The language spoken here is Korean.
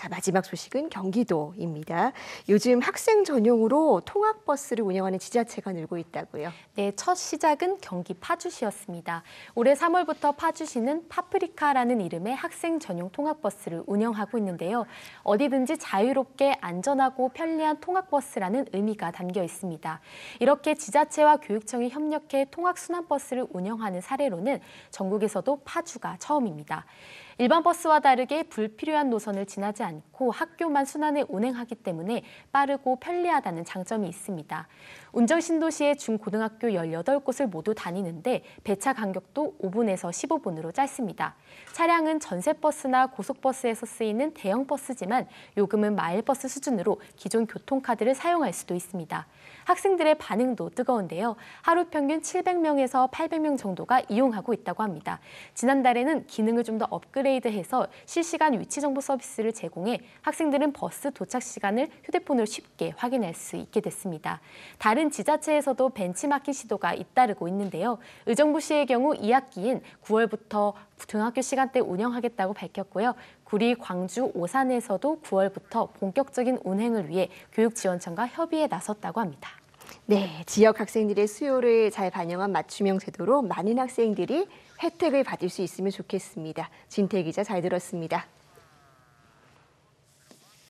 자, 마지막 소식은 경기도입니다. 요즘 학생 전용으로 통학버스를 운영하는 지자체가 늘고 있다고요. 네, 첫 시작은 경기 파주시였습니다. 올해 3월부터 파주시는 파프리카라는 이름의 학생 전용 통학버스를 운영하고 있는데요. 어디든지 자유롭게 안전하고 편리한 통학버스라는 의미가 담겨 있습니다. 이렇게 지자체와 교육청이 협력해 통학순환버스를 운영하는 사례로는 전국에서도 파주가 처음입니다. 일반 버스와 다르게 불필요한 노선을 지나지 않 않고 학교만 순환해 운행하기 때문에 빠르고 편리하다는 장점이 있습니다. 운전 신도시의 중고등학교 18곳을 모두 다니는데 배차 간격도 5분에서 15분으로 짧습니다. 차량은 전세버스나 고속버스에서 쓰이는 대형버스지만 요금은 마일버스 수준으로 기존 교통카드를 사용할 수도 있습니다. 학생들의 반응도 뜨거운데요. 하루 평균 700명에서 800명 정도가 이용하고 있다고 합니다. 지난달에는 기능을 좀 더 업그레이드해서 실시간 위치 정보 서비스를 제공 제공해 학생들은 버스 도착 시간을 휴대폰으로 쉽게 확인할 수 있게 됐습니다. 다른 지자체에서도 벤치마킹 시도가 잇따르고 있는데요. 의정부시의 경우 2학기인 9월부터 등학교 시간대 운영하겠다고 밝혔고요. 구리, 광주, 오산에서도 9월부터 본격적인 운행을 위해 교육지원청과 협의에 나섰다고 합니다. 네, 지역 학생들의 수요를 잘 반영한 맞춤형 제도로 많은 학생들이 혜택을 받을 수 있으면 좋겠습니다. 진태 기자 잘 들었습니다.